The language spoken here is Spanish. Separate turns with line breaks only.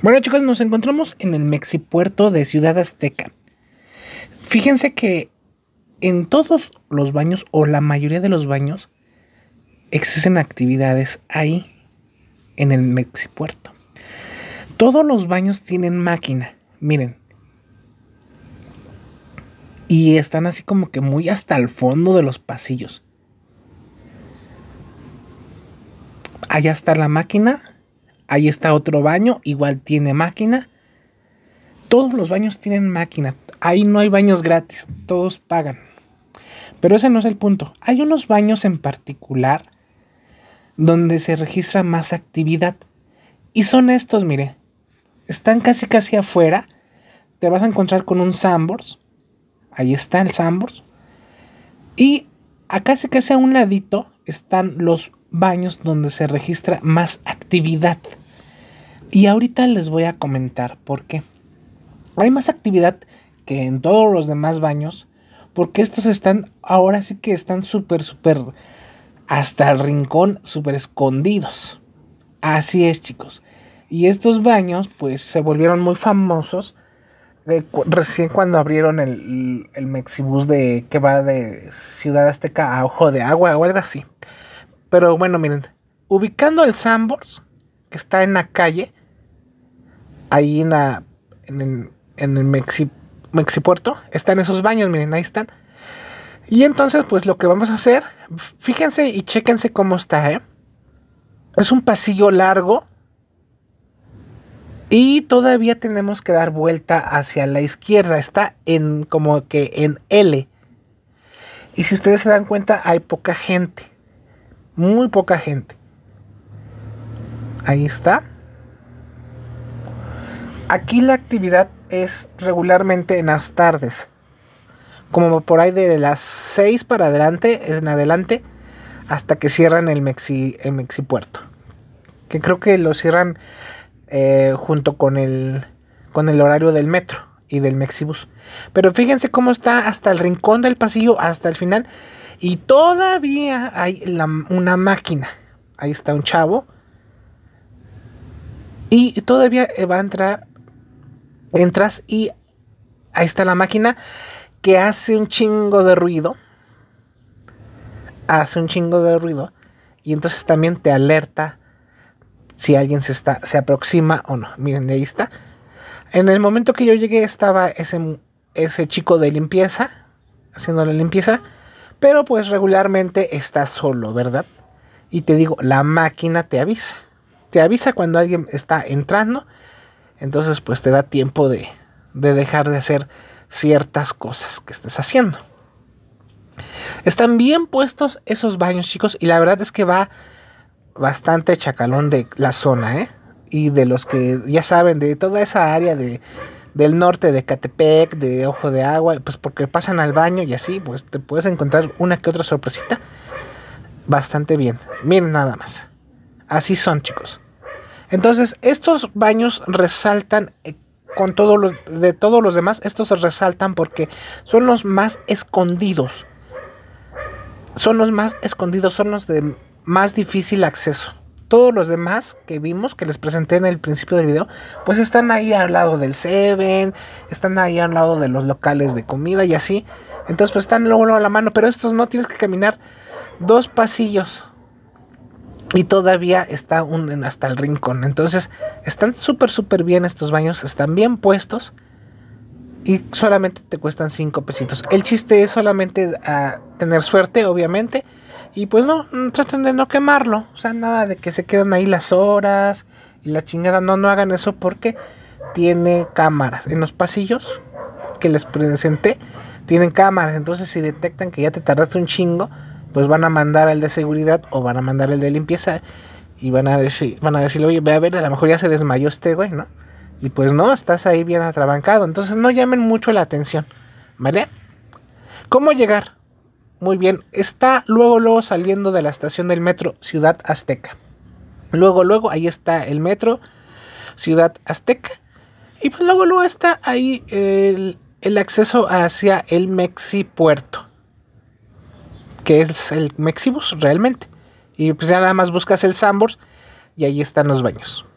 Bueno chicos, nos encontramos en el Mexipuerto de Ciudad Azteca. Fíjense que en todos los baños o la mayoría de los baños existen actividades ahí en el Mexipuerto. Todos los baños tienen máquina, miren. Y están así como que muy hasta el fondo de los pasillos. Allá está la máquina Ahí está otro baño, igual tiene máquina. Todos los baños tienen máquina. Ahí no hay baños gratis, todos pagan. Pero ese no es el punto. Hay unos baños en particular donde se registra más actividad. Y son estos, mire. Están casi casi afuera. Te vas a encontrar con un Sambors. Ahí está el Sambors. Y acá casi casi a un ladito están los baños donde se registra más actividad. Y ahorita les voy a comentar por qué. Hay más actividad que en todos los demás baños, porque estos están, ahora sí que están súper, súper, hasta el rincón, súper escondidos. Así es, chicos. Y estos baños, pues, se volvieron muy famosos eh, recién cuando abrieron el, el Mexibus de, que va de Ciudad Azteca a Ojo de Agua o algo así. Pero bueno, miren, ubicando el Sambors, que está en la calle, ahí en, en, el Mexi, Mexipuerto. Están esos baños, miren, ahí están. Y entonces, pues lo que vamos a hacer, fíjense y chéquense cómo está, ¿eh? Es un pasillo largo. Y todavía tenemos que dar vuelta hacia la izquierda. Está en como que en L. Y si ustedes se dan cuenta, hay poca gente. Muy poca gente. Ahí está. Aquí la actividad es regularmente en las tardes. Como por ahí de las 6 para adelante, en adelante, hasta que cierran el, Mexi, Mexipuerto. Que creo que lo cierran eh, junto con el, con el horario del metro y del Mexibus. Pero fíjense cómo está hasta el rincón del pasillo, hasta el final. Y todavía hay una máquina. Ahí está un chavo. Y todavía va a entrar Entras y ahí está la máquina que hace un chingo de ruido. Hace un chingo de ruido. Y entonces también te alerta si alguien se, está, se aproxima o no. Miren, ahí está. En el momento que yo llegué estaba ese, ese chico de limpieza, haciendo la limpieza. Pero pues regularmente está solo, ¿verdad? Y te digo, la máquina te avisa. Te avisa cuando alguien está entrando entonces pues te da tiempo de, de dejar de hacer ciertas cosas que estés haciendo. Están bien puestos esos baños, chicos, y la verdad es que va bastante chacalón de la zona, ¿eh? Y de los que ya saben, de toda esa área del norte de Catepec, de Ojo de Agua, pues porque pasan al baño y así, pues te puedes encontrar una que otra sorpresita. Bastante bien. Miren nada más. Así son, chicos. Entonces, estos baños resaltan eh, con todos de todos los demás, estos se resaltan porque son los más escondidos. Son los más escondidos, son los de más difícil acceso. Todos los demás que vimos, que les presenté en el principio del video, pues están ahí al lado del Seven, están ahí al lado de los locales de comida y así. Entonces, pues están luego a la mano, pero estos no tienes que caminar dos pasillos y todavía está un, hasta el rincón. Entonces están súper, súper bien estos baños, están bien puestos y solamente te cuestan 5 pesitos. El chiste es solamente a ah, tener suerte, obviamente. Y pues no, mm, traten de no quemarlo. O sea, nada de que se quedan ahí las horas y la chingada. No, no hagan eso porque tiene cámaras. En los pasillos que les presenté, tienen cámaras. Entonces, si detectan que ya te tardaste un chingo, pues van a mandar al de seguridad o van a mandar el de limpieza y van a decir, van a decirle, oye, ve a ver, a lo mejor ya se desmayó este güey, ¿no? Y pues no, estás ahí bien atrabancado. Entonces no llamen mucho la atención, ¿vale? ¿Cómo llegar? Muy bien, está luego, luego saliendo de la estación del metro Ciudad Azteca. Luego, luego, ahí está el metro Ciudad Azteca. Y pues luego, luego está ahí el, el acceso hacia el Mexipuerto que es el Mexibus realmente. Y pues ya nada más buscas el Sambors y ahí están los baños.